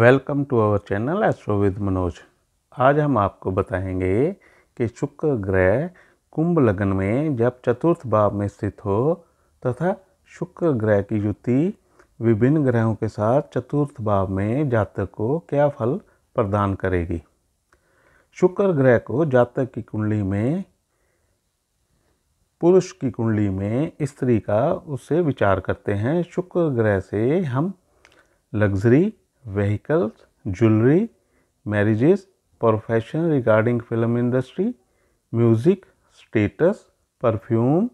welcome to our channel astro with Manoj आज हम आपको बताएंगे कि शुक्र ग्रह कुंभ लगन में जब चतुर्थ भाव में स्थित हो तथा शुक्र ग्रह की युति विभिन्न ग्रहों के साथ चतुर्थ भाव में जातक को क्या फल प्रदान करेगी शुक्र ग्रह को जातक की कुंडली में पुरुष की कुंडली में स्त्री का उससे विचार करते हैं शुक्र ग्रह से हम luxury vehicles, jewelry, marriages, profession regarding film industry, music, status, perfume,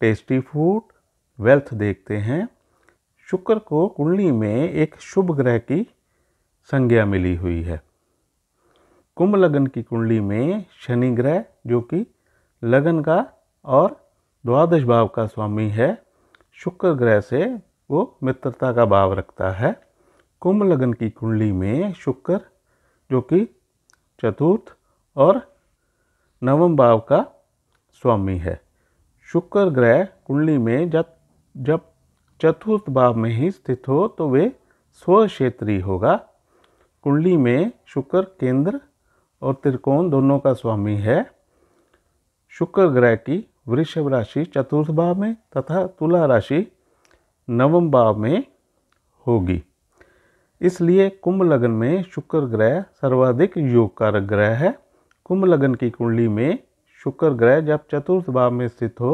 tasty food, wealth देखते हैं शुक्र को कुंडली में एक शुभ ग्रह की संज्ञा मिली हुई है कुंभ लगन की कुंडली में शनि ग्रह जो कि लगन का और द्वादश भाव का स्वामी है शुक्र ग्रह से वो मित्रता का भाव रखता है कुंभ लगन की कुंडली में शुक्र जो कि चतुर्थ और नवम भाव का स्वामी है शुक्र ग्रह कुंडली में जब जब चतुर्थ भाव में ही स्थित हो तो वे स्व क्षेत्रीय होगा कुंडली में शुक्र केंद्र और त्रिकोण दोनों का स्वामी है शुक्र ग्रह की वृषभ राशि चतुर्थ भाव में तथा तुला राशि नवम भाव में होगी इसलिए कुंभ लगन में शुक्र ग्रह सर्वाधिक योग कारक ग्रह है कुंभ लगन की कुंडली में शुक्र ग्रह जब चतुर्थ भाव में स्थित हो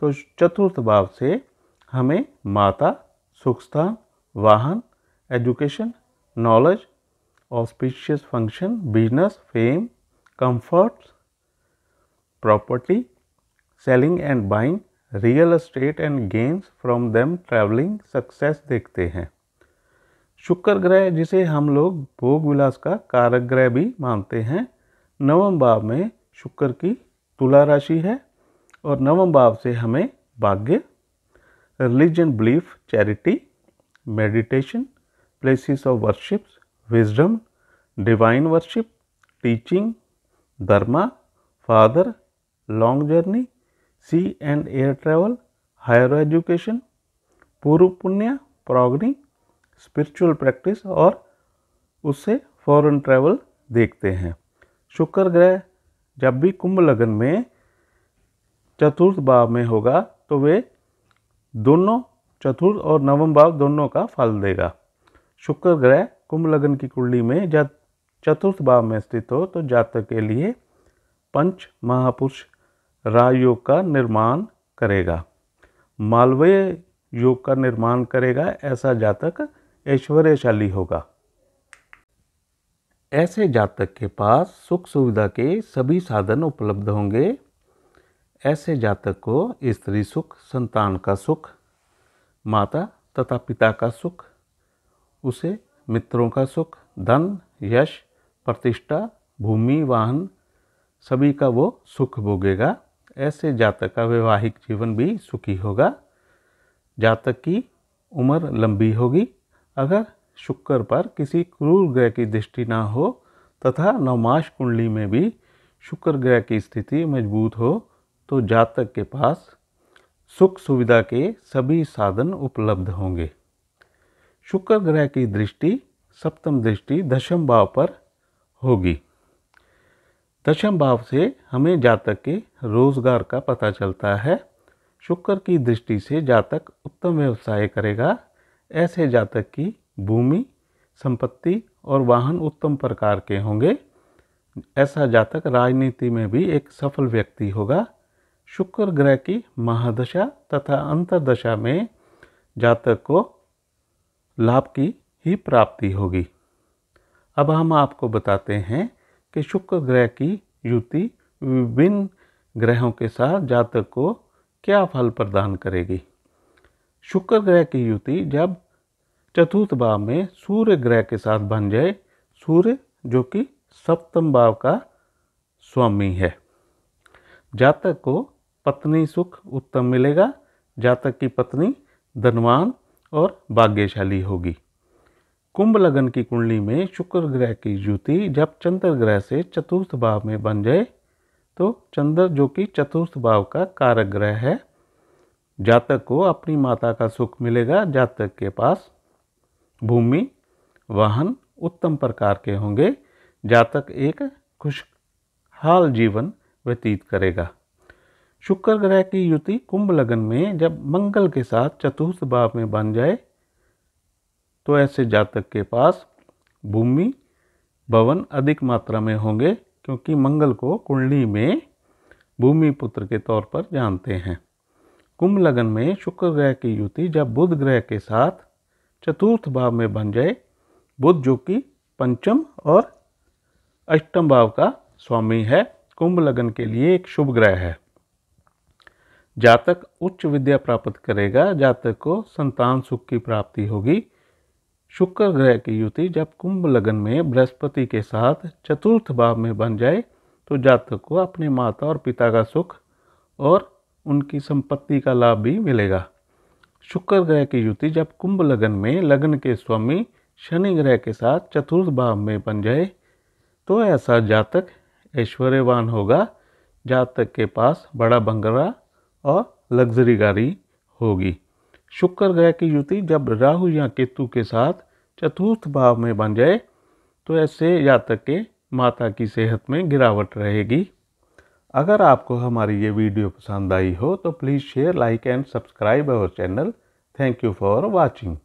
तो चतुर्थ भाव से हमें माता सुख स्थान वाहन education knowledge auspicious function business fame comfort property selling and buying real estate and gains from them travelling success देखते हैं शुक्र ग्रह जिसे हम लोग भोग विलास का कारक ग्रह भी मानते हैं नवम भाव में शुक्र की तुला राशि है और नवम भाव से हमें भाग्य religion belief charity meditation places of worships wisdom divine worship teaching dharma father long journey sea and air travel higher education पूर्व पुण्य प्रोग्नी स्पिरिचुअल प्रैक्टिस और उससे फॉरेन ट्रैवल देखते हैं शुक्र ग्रह जब भी कुंभ लगन में चतुर्थ भाव में होगा तो वे दोनों चतुर्थ और नवम भाव दोनों का फल देगा शुक्र ग्रह कुंभ लगन की कुंडली में जब चतुर्थ भाव में स्थित हो तो जातक के लिए पंच महापुरुष राजयोग का निर्माण करेगा मालवीय योग का निर्माण करेगा ऐसा जातक ऐश्वर्यशाली होगा ऐसे जातक के पास सुख सुविधा के सभी साधन उपलब्ध होंगे ऐसे जातक को स्त्री सुख संतान का सुख माता तथा पिता का सुख उसे मित्रों का सुख धन यश प्रतिष्ठा भूमि वाहन सभी का वो सुख भोगेगा ऐसे जातक का वैवाहिक जीवन भी सुखी होगा जातक की उम्र लंबी होगी अगर शुक्र पर किसी क्रूर ग्रह की दृष्टि ना हो तथा नवमाश कुंडली में भी शुक्र ग्रह की स्थिति मजबूत हो तो जातक के पास सुख सुविधा के सभी साधन उपलब्ध होंगे शुक्र ग्रह की दृष्टि सप्तम दृष्टि दशम भाव पर होगी दशम भाव से हमें जातक के रोजगार का पता चलता है शुक्र की दृष्टि से जातक उत्तम व्यवसाय करेगा ऐसे जातक की भूमि संपत्ति और वाहन उत्तम प्रकार के होंगे ऐसा जातक राजनीति में भी एक सफल व्यक्ति होगा शुक्र ग्रह की महादशा तथा अंतरदशा में जातक को लाभ की ही प्राप्ति होगी अब हम आपको बताते हैं कि शुक्र ग्रह की युति विभिन्न ग्रहों के साथ जातक को क्या फल प्रदान करेगी शुक्र ग्रह की युति जब चतुर्थ भाव में सूर्य ग्रह के साथ बन जाए सूर्य जो कि सप्तम भाव का स्वामी है जातक को पत्नी सुख उत्तम मिलेगा जातक की पत्नी धनवान और भाग्यशाली होगी कुंभ लगन की कुंडली में शुक्र ग्रह की ज्योति जब चंद्र ग्रह से चतुर्थ भाव में बन जाए तो चंद्र जो कि चतुर्थ भाव का कारक ग्रह है जातक को अपनी माता का सुख मिलेगा जातक के पास भूमि वाहन उत्तम प्रकार के होंगे जातक एक खुशहाल जीवन व्यतीत करेगा शुक्र ग्रह की युति कुंभ लगन में जब मंगल के साथ चतुर्थ भाव में बन जाए तो ऐसे जातक के पास भूमि भवन अधिक मात्रा में होंगे क्योंकि मंगल को कुंडली में भूमि पुत्र के तौर पर जानते हैं कुंभ लगन में शुक्र ग्रह की युति जब बुध ग्रह के साथ चतुर्थ भाव में बन जाए बुद्ध जो कि पंचम और अष्टम भाव का स्वामी है कुंभ लगन के लिए एक शुभ ग्रह है जातक उच्च विद्या प्राप्त करेगा जातक को संतान सुख की प्राप्ति होगी शुक्र ग्रह की युति जब कुंभ लगन में बृहस्पति के साथ चतुर्थ भाव में बन जाए तो जातक को अपने माता और पिता का सुख और उनकी संपत्ति का लाभ भी मिलेगा शुक्र ग्रह की युति जब कुंभ लगन में लगन के स्वामी शनि ग्रह के साथ चतुर्थ भाव में बन जाए तो ऐसा जातक ऐश्वर्यवान होगा जातक के पास बड़ा बंगला और लग्जरी गाड़ी होगी शुक्र ग्रह की युति जब राहु या केतु के साथ चतुर्थ भाव में बन जाए तो ऐसे जातक के माता की सेहत में गिरावट रहेगी अगर आपको हमारी ये वीडियो पसंद आई हो तो please share like and subscribe our channel thank you for watching